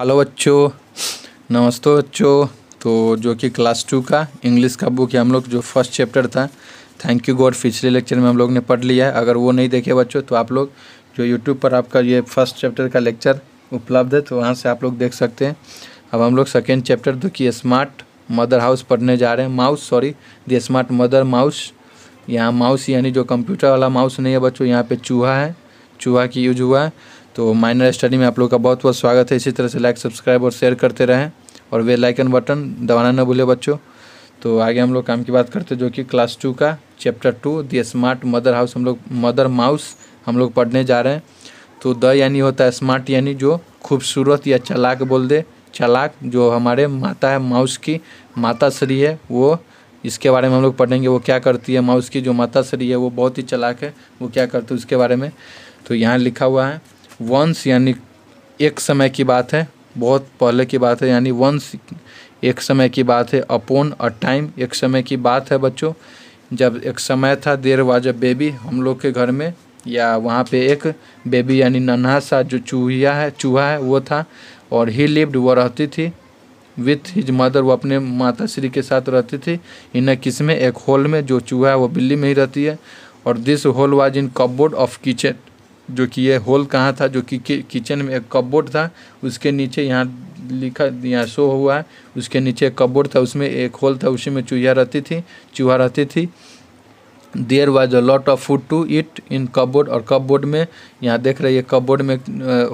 hello बच्चों नमस्ते बच्चों तो जो कि क्लास टू का इंग्लिश का बुक है हम लोग जो फर्स्ट चैप्टर था थैंक यू गॉड पिछले लेक्चर में हम लोग ने पढ़ लिया है अगर वो नहीं देखे बच्चों तो आप लोग जो यूट्यूब पर आपका ये फर्स्ट चैप्टर का लेक्चर उपलब्ध है तो वहाँ से आप लोग देख सकते हैं अब हम लोग सेकेंड चैप्टर जो कि स्मार्ट मदर हाउस पढ़ने जा रहे हैं mouse sorry the smart mother mouse यहाँ माउस यानी जो कंप्यूटर वाला माउस नहीं है बच्चों यहाँ पे चूहा है चूहा की यूज हुआ है तो माइनर स्टडी में आप लोग का बहुत बहुत स्वागत है इसी तरह से लाइक सब्सक्राइब और शेयर करते रहें और वे लाइकन बटन दबाना ना भूले बच्चों तो आगे हम लोग काम की बात करते हैं जो कि क्लास टू का chapter two the smart mother house हम लोग मदर माउस हम लोग पढ़ने जा रहे हैं तो द यानी होता है स्मार्ट यानी जो खूबसूरत या चलाक बोल दे चलाक जो हमारे माता है माउस की माता श्री है वो इसके बारे में हम लोग पढ़ेंगे वो क्या करती है माउस की जो माता श्री है वो बहुत ही चलाक है वो क्या करती है उसके बारे में तो यहाँ लिखा हुआ है वंस यानी एक समय की बात है बहुत पहले की बात है यानी वंस एक समय की बात है अपोन अ टाइम एक समय की बात है बच्चों जब एक समय था देर वाज बेबी हम लोग के घर में या वहाँ पे एक बेबी यानी नन्हा सा जो चूहिया है चूहा है वो था और ही लिव्ड वो रहती थी विथ हिज मदर वो अपने माता श्री के साथ रहती थी इन किस में एक होल में जो चूहा है वो बिल्ली में ही रहती है और this hole was in cupboard of kitchen जो कि ये होल कहाँ था जो कि किचन में एक कपबोर्ड था उसके नीचे यहाँ लिखा यहाँ शो हुआ है उसके नीचे एक कपबोर्ड था उसमें एक होल था उसी में चूहिया रहती थी चूहा रहती थी there was a lot of food to eat in cupboard और कपबोर्ड में यहाँ देख रहे हैं कपबोर्ड में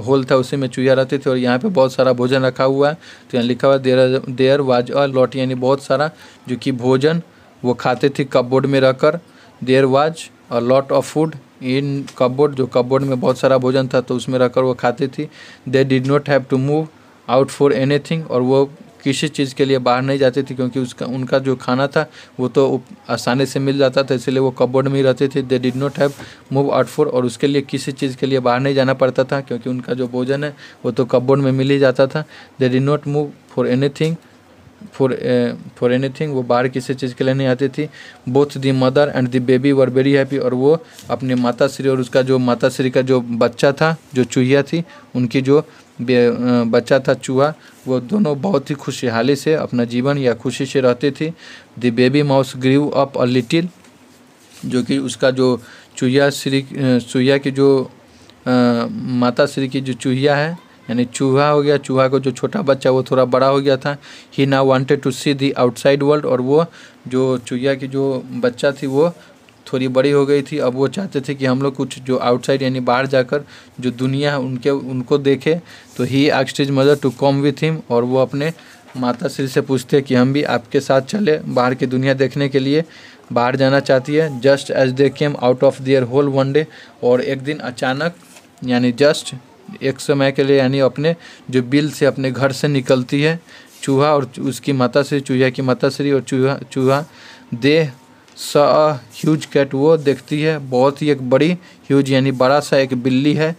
होल था उसी में चूहिया रहते थे और यहाँ पे बहुत सारा भोजन रखा हुआ है तो यहाँ लिखा हुआ there there was a lot यानी बहुत सारा जो कि भोजन वो खाते थे कपबोर्ड में रहकर there was a lot of food in cupboard जो कपबोर्ड में बहुत सारा भोजन था तो उसमें रखकर वो खाती थी they did not have to move out for anything और वो किसी चीज़ के लिए बाहर नहीं जाती थी क्योंकि उसका उनका जो खाना था वो तो आसानी से मिल जाता था तो इसलिए वो कपबोर्ड में ही रहते थे they did not have move out for और उसके लिए किसी चीज़ के लिए बाहर नहीं जाना पड़ता था क्योंकि उनका जो भोजन है वो तो कपबोर्ड में मिल ही जाता था they did not move for anything for for anything वो बाहर किसी चीज़ के लिए नहीं आती थी both the mother and the baby were very happy और वो अपने माता श्री और उसका जो माता श्री का जो बच्चा था जो चूहिया थी उनकी जो बच्चा था चूहा वो दोनों बहुत ही खुशहाली से अपना जीवन या खुशी से रहती थी the baby mouse grew up a little जो कि उसका जो चूहिया श्री चूहिया की जो आ, माता श्री की जो चूहिया है यानी चूहा हो गया चूहा को जो छोटा बच्चा वो थोड़ा बड़ा हो गया था ही ना wanted to see the outside world और वो जो चूहिया की जो बच्चा थी वो थोड़ी बड़ी हो गई थी अब वो चाहते थे कि हम लोग कुछ जो आउटसाइड यानी बाहर जाकर जो दुनिया है उनके उनको देखे तो ही asked his mother to come with him और वो अपने माता श्री से पूछते कि हम भी आपके साथ चले बाहर की दुनिया देखने के लिए बाहर जाना चाहती है just as they came out of their hole one day और एक दिन अचानक यानी जस्ट एक समय के लिए यानी अपने जो बिल से अपने घर से निकलती है चूहा और उसकी माता श्री चूहे की माता श्री और चूहा चूहा देह स ह्यूज कैट वो देखती है बहुत ही एक बड़ी ह्यूज यानी बड़ा सा एक बिल्ली है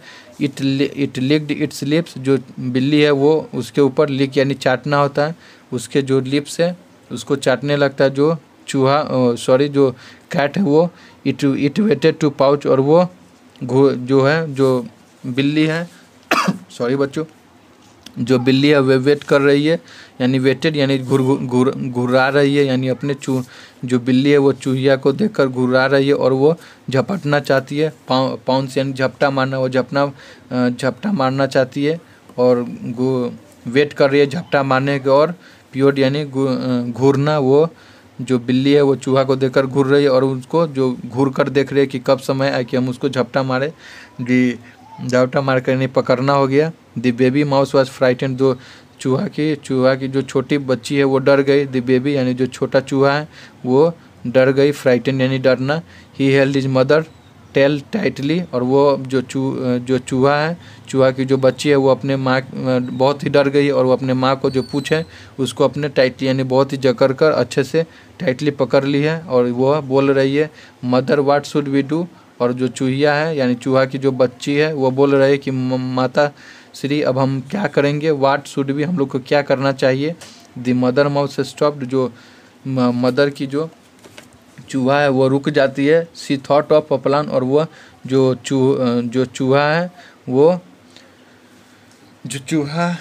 it it licked its lips जो बिल्ली है वो उसके ऊपर लिक यानी चाटना होता है उसके जो लिप्स है उसको चाटने लगता है जो चूहा सॉरी जो कैट है वो it it waited to pounce और वो जो है जो बिल्ली है सॉरी बच्चों जो बिल्ली है वे वेट कर रही है यानी वेटेड यानी घुर घुर घुरा रही है यानी अपने चू जो बिल्ली है वो चूहिया को देखकर घुरा रही है और वो झपटना चाहती है पाँव पाउंस से यानी झपटा मारना वो झपना झपटा मारना चाहती है और वेट कर रही है झपटा मारने के और प्योर यानी घूरना वो जो बिल्ली है वो चूहा को देखकर घूर रही है और उसको जो घूर कर देख रही है कि कब समय आए कि हम उसको झपटा मारे जी डाउटा मार्कर ने पकड़ना हो गया the baby mouse was frightened दो चूहा की चूहा की जो छोटी बच्ची है वो डर गई द बेबी यानी जो छोटा चूहा है वो डर गई फ्राइटेंड यानी डरना he held his mother tail tightly और वो जो चू जो चूहा है चूहा की जो बच्ची है वो अपने माँ बहुत ही डर गई और वो अपने माँ को जो पूछ है उसको अपने टाइटली यानी बहुत ही जकड़ कर अच्छे से टाइटली पकड़ ली है और वो बोल रही है mother what should we do और जो चूहिया है यानी चूहा की जो बच्ची है वो बोल रहे कि माता श्री अब हम क्या करेंगे वाट शुड भी हम लोग को क्या करना चाहिए दी मदर माउस स्टॉप्ड जो मदर की जो चूहा है वो रुक जाती है सी थॉट ऑफ अपलान और वह जो चूह जो चूहा है वो जो चूहा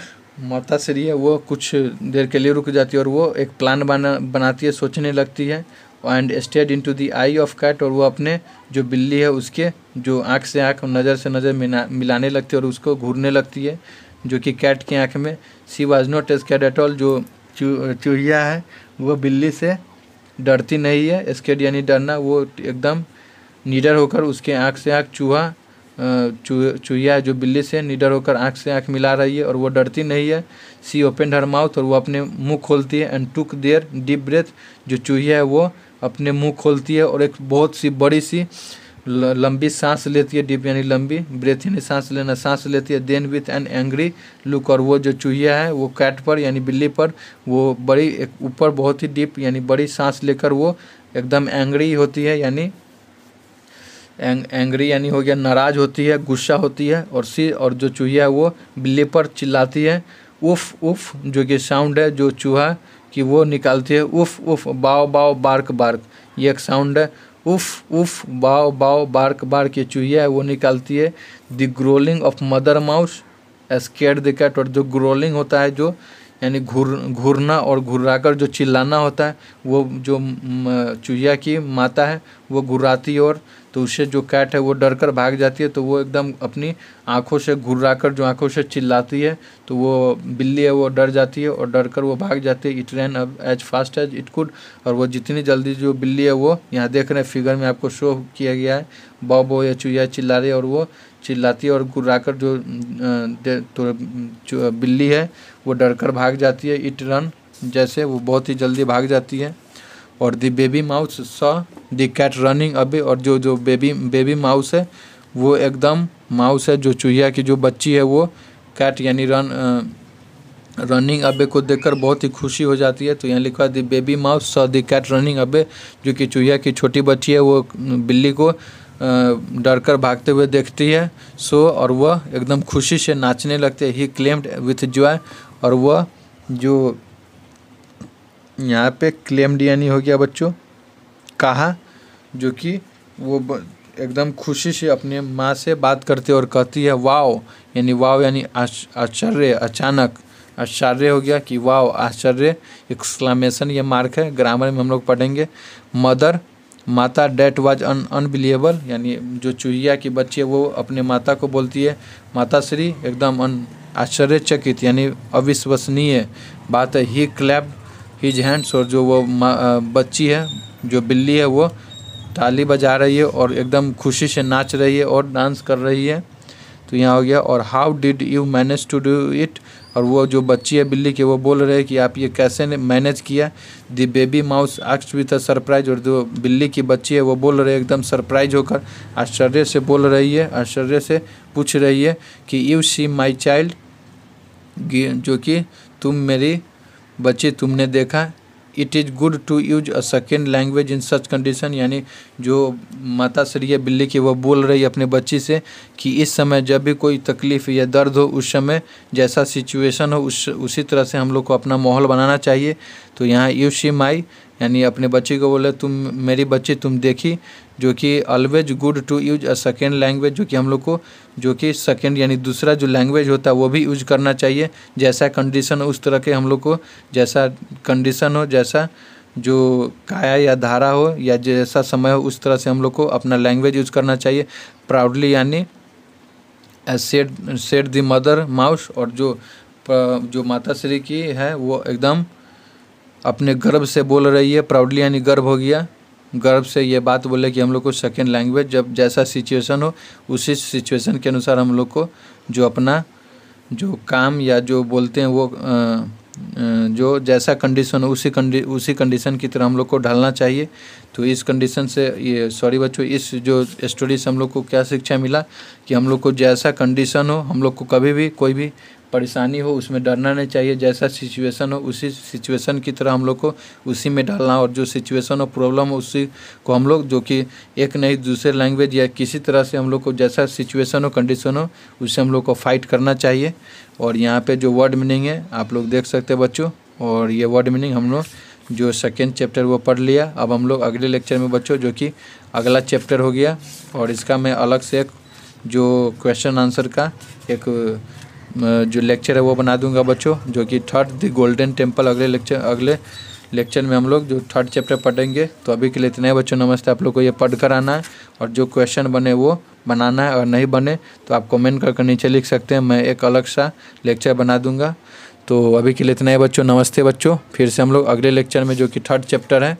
माता श्री है वो कुछ देर के लिए रुक जाती है और वो एक प्लान बना बनाती है सोचने लगती है and stared into the eye of cat और वो अपने जो बिल्ली है उसके जो आँख से आँख नज़र से नज़र मिलाने लगती है और उसको घूरने लगती है जो कि कैट की आँख में she was not scared at all जो चूहिया है वो बिल्ली से डरती नहीं है स्केड यानी डरना वो एकदम निडर होकर उसके आँख से आँख चूहा चूहिया जो बिल्ली से निडर होकर आँख से आँख मिला रही है और वो डरती नहीं है सी ओपन हर माउथ और वो अपने मुंह खोलती है and took their deep breath जो चूहिया है वो अपने मुंह खोलती है और एक बहुत सी बड़ी सी लंबी सांस लेती है डीप यानी लंबी ब्रेथ यानी सांस लेना सांस लेती है then with an angry look और वो जो चूहिया है वो कैट पर यानी बिल्ली पर वो बड़ी एक ऊपर बहुत ही डीप यानी बड़ी सांस लेकर वो एकदम एंग्री होती है यानी एंग, एंग्री यानी हो गया नाराज़ होती है गुस्सा होती है और सी और जो चूहिया है वो बिल्ली पर चिल्लाती है उफ उफ जो कि साउंड है जो चूहा कि वो निकालती है उफ उफ बाव बाओ बार्क बार्क ये एक साउंड है उफ उफ बाओ बाओ बार्क बार्क ये चूहिया है वो निकालती है the growling of mother mouse scared the cat और जो ग्रोलिंग होता है जो यानी घूर घूरना और घुर्राकर जो चिल्लाना होता है वो जो चूहिया की माता है वो घुर्राती और तो उससे जो कैट है वो डर कर भाग जाती है तो वो एकदम अपनी आंखों से घुर्रा कर जो आंखों से चिल्लाती है तो वो बिल्ली है वो डर जाती है और डर कर वो भाग जाती है it ran away as fast as it could और वो जितनी जल्दी जो बिल्ली है वो यहाँ देख रहे हैं फिगर में आपको शो किया गया है बॉबो या चुया चिल्ला रही है और वो चिल्लाती है और गुर्राकर जो तो जो बिल्ली है वो डर कर भाग जाती है इट रन जैसे वो बहुत ही जल्दी भाग जाती है और द बेबी माउस स दी कैट रनिंग अभी और जो जो बेबी बेबी माउस है वो एकदम माउस है जो चूहिया की जो बच्ची है वो कैट यानी रन रनिंग अबे को देखकर बहुत ही खुशी हो जाती है तो यहाँ लिखा the baby mouse saw the cat running away जो कि चूहिया की छोटी बच्ची है वो बिल्ली को डर कर भागते हुए देखती है सो और वह एकदम खुशी से नाचने लगते ही क्लेम्ड विथ जॉय और वह जो यहाँ पे क्लेम्ड यानी हो गया बच्चों कहा जो कि वो एकदम खुशी से अपने माँ से बात करते और कहती है वाओ यानी वाव यानी आश्चर्य अचानक आश्चर्य हो गया कि वाओ आश्चर्य एक्सक्लामेशन ये मार्क है ग्रामर में हम लोग पढ़ेंगे मदर माता डेट वाज अन अनबिलीएबल यानी जो चूहिया की बच्ची है वो अपने माता को बोलती है माता श्री एकदम अन आश्चर्यचकित यानी अविश्वसनीय बात है ही क्लैप हिज हैंड्स और जो वो बच्ची है जो बिल्ली है वो ताली बजा रही है और एकदम खुशी से नाच रही है और डांस कर रही है तो यहाँ हो गया और how did you manage to do it और वो जो बच्ची है बिल्ली की वो बोल रहे हैं कि आप ये कैसे मैनेज किया दी बेबी माउस आक्स विथ अ सरप्राइज और जो बिल्ली की बच्ची है वो बोल रहे एकदम सरप्राइज होकर आश्चर्य से बोल रही है आश्चर्य से पूछ रही है कि यू सी माई चाइल्ड जो कि तुम मेरी बच्ची तुमने देखा it is good to use a second language in such condition यानी जो माता श्री है बिल्ली की वह बोल रही है अपने बच्ची से कि इस समय जब भी कोई तकलीफ़ या दर्द हो उस समय जैसा सिचुएशन हो उस उसी तरह से हम लोग को अपना माहौल बनाना चाहिए तो यहाँ यू शी माई यानी अपने बच्ची को बोले तुम मेरी बच्ची तुम देखी जो कि always good to use a second language जो कि हम लोग को जो कि सेकेंड यानी दूसरा जो लैंग्वेज होता है वो भी यूज करना चाहिए जैसा कंडीशन हो उस तरह के हम लोग को जैसा कंडीशन हो जैसा जो काया या धारा हो या जैसा समय हो उस तरह से हम लोग को अपना लैंग्वेज यूज करना चाहिए प्राउडली यानी said said the mother mouse और जो जो माता श्री की है वो एकदम अपने गर्व से बोल रही है प्राउडली यानी गर्व हो गया गर्व से ये बात बोले कि हम लोग को सेकेंड लैंग्वेज जब जैसा सिचुएशन हो उसी सिचुएशन के अनुसार हम लोग को जो अपना जो काम या जो बोलते हैं वो जो जैसा कंडीशन हो उसी कंडी उसी कंडीशन की तरह हम लोग को ढालना चाहिए तो इस कंडीशन से ये सॉरी बच्चों इस जो स्टोरी से हम लोग को क्या शिक्षा मिला कि हम लोग को जैसा कंडीशन हो हम लोग को कभी भी कोई भी परेशानी हो उसमें डरना नहीं चाहिए जैसा सिचुएशन हो उसी सिचुएशन की तरह हम लोग को उसी में डालना और जो सिचुएशन हो प्रॉब्लम हो उसी को हम लोग जो कि एक नहीं दूसरे लैंग्वेज या किसी तरह से हम लोग को जैसा सिचुएशन हो कंडीशन हो उससे हम लोग को फाइट करना चाहिए और यहाँ पे जो वर्ड मीनिंग है आप लोग देख सकते बच्चों और ये वर्ड मीनिंग हम लोग जो सेकेंड चैप्टर वो पढ़ लिया अब हम लोग अगले लेक्चर में बच्चों जो कि अगला चैप्टर हो गया और इसका मैं अलग से एक जो क्वेश्चन आंसर का एक जो लेक्चर है वो बना दूंगा बच्चों जो कि थर्ड द गोल्डन टेम्पल अगले लेक्चर अगले लेक्चर में हम लोग जो थर्ड चैप्टर पढ़ेंगे तो अभी के लिए इतने बच्चों नमस्ते आप लोग को ये पढ़ कर आना है और जो क्वेश्चन बने वो बनाना है और नहीं बने तो आप कमेंट करके नीचे लिख सकते हैं मैं एक अलग सा लेक्चर बना दूंगा तो अभी के लिए इतने बच्चों नमस्ते बच्चों फिर से हम लोग अगले लेक्चर में जो कि थर्ड चैप्टर है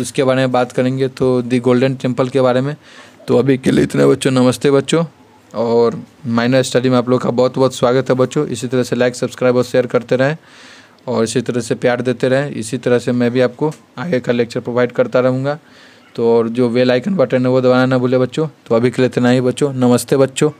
उसके बारे में बात करेंगे तो दी गोल्डन टेम्पल के बारे में तो अभी के लिए इतने बच्चों नमस्ते बच्चों और माइनर स्टडी में आप लोग का बहुत बहुत स्वागत है बच्चों इसी तरह से लाइक सब्सक्राइब और शेयर करते रहें और इसी तरह से प्यार देते रहें इसी तरह से मैं भी आपको आगे का लेक्चर प्रोवाइड करता रहूँगा तो और जो वेल आइकन बटन है वो दबाना ना भूले बच्चों तो अभी के लिए इतना ही बच्चों नमस्ते बच्चों